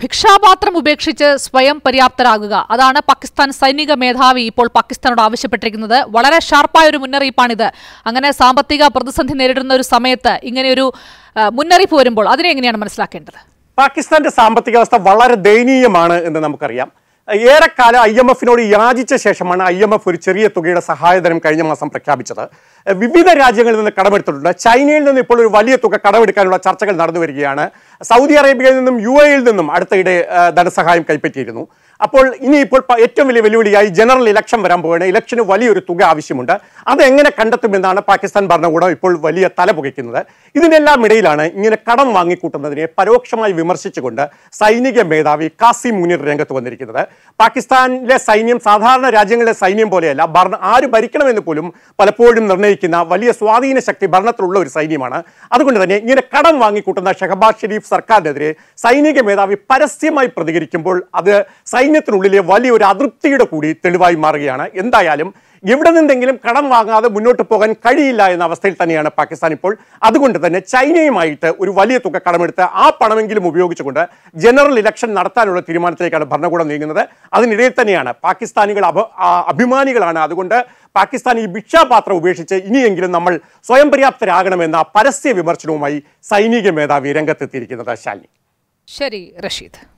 ഭിക്ഷാപാത്രം ഉപേക്ഷിച്ച് സ്വയം പര്യാപ്തരാകുക അതാണ് പാകിസ്ഥാൻ സൈനിക മേധാവി ഇപ്പോൾ പാകിസ്ഥാനോട് ആവശ്യപ്പെട്ടിരിക്കുന്നത് വളരെ ഷാർപ്പായ ഒരു മുന്നറിയിപ്പാണിത് അങ്ങനെ സാമ്പത്തിക പ്രതിസന്ധി നേരിടുന്ന ഒരു സമയത്ത് ഇങ്ങനെയൊരു മുന്നറിയിപ്പ് വരുമ്പോൾ അതിനെ എങ്ങനെയാണ് മനസ്സിലാക്കേണ്ടത് പാകിസ്ഥാന്റെ സാമ്പത്തിക അവസ്ഥ വളരെ ദയനീയമാണ് എന്ന് നമുക്കറിയാം ഏറെക്കാലം ഐ എം എഫിനോട് യാചിച്ച ശേഷമാണ് ഐ എം എഫ് ഒരു ചെറിയ തുകയുടെ സഹായധനം കഴിഞ്ഞ മാസം പ്രഖ്യാപിച്ചത് വിവിധ രാജ്യങ്ങളിൽ നിന്ന് കടമെടുത്തിട്ടുണ്ട് ചൈനയിൽ നിന്ന് ഇപ്പോൾ ഒരു വലിയ തുക കടമെടുക്കാനുള്ള ചർച്ചകൾ നടന്നു വരികയാണ് സൗദി അറേബ്യയിൽ നിന്നും യു എയിൽ നിന്നും അടുത്തിടെ ധനസഹായം കൈപ്പറ്റിയിരുന്നു അപ്പോൾ ഇനിയിപ്പോൾ ഏറ്റവും വലിയ വെല്ലുവിളിയായി ജനറൽ ഇലക്ഷൻ വരാൻ പോവുകയാണ് ഇലക്ഷന് വലിയൊരു തുക ആവശ്യമുണ്ട് അത് എങ്ങനെ കണ്ടെത്തുമെന്നാണ് പാകിസ്ഥാൻ ഭരണകൂടം ഇപ്പോൾ വലിയ തല പുകയ്ക്കുന്നത് ഇതിനെല്ലാം ഇടയിലാണ് ഇങ്ങനെ കടം വാങ്ങിക്കൂട്ടുന്നതിനെ പരോക്ഷമായി വിമർശിച്ചുകൊണ്ട് സൈനിക മേധാവി കാസിം മുനീർ രംഗത്ത് വന്നിരിക്കുന്നത് പാകിസ്ഥാനിലെ സൈന്യം സാധാരണ രാജ്യങ്ങളിലെ സൈന്യം പോലെയല്ല ഭരണം ആര് ഭരിക്കണമെന്ന് പോലും പലപ്പോഴും നിർണ്ണയിക്കുന്ന വലിയ സ്വാധീന ശക്തി ഭരണത്തിലുള്ള ഒരു സൈന്യമാണ് അതുകൊണ്ട് തന്നെ ഇങ്ങനെ കടം വാങ്ങിക്കൂട്ടുന്ന ഷഹബാസ് ഷെരീഫ് സർക്കാരിനെതിരെ സൈനിക മേധാവി പരസ്യമായി പ്രതികരിക്കുമ്പോൾ അത് സൈന്യത്തിനുള്ളിലെ വലിയൊരു അതൃപ്തിയുടെ കൂടി തെളിവായി മാറുകയാണ് എന്തായാലും എവിടെ നിന്നെങ്കിലും കടം വാങ്ങാതെ മുന്നോട്ട് പോകാൻ കഴിയില്ല എന്ന അവസ്ഥയിൽ തന്നെയാണ് പാകിസ്ഥാൻ ഇപ്പോൾ അതുകൊണ്ട് തന്നെ ചൈനയുമായിട്ട് ഒരു വലിയ തുക കടമെടുത്ത് ആ പണമെങ്കിലും ഉപയോഗിച്ചുകൊണ്ട് ജനറൽ ഇലക്ഷൻ നടത്താനുള്ള തീരുമാനത്തിലേക്കാണ് ഭരണകൂടം നീങ്ങുന്നത് അതിനിടയിൽ തന്നെയാണ് പാകിസ്ഥാനികൾ അഭിമാനികളാണ് അതുകൊണ്ട് പാകിസ്ഥാൻ ഈ ഭിക്ഷാപാത്രം ഉപേക്ഷിച്ച് ഇനിയെങ്കിലും നമ്മൾ സ്വയം പര്യാപ്തരാകണമെന്ന പരസ്യ വിമർശനവുമായി സൈനിക മേധാവി രംഗത്തെത്തിയിരിക്കുന്നത് ശാലി ശരി റഷീദ്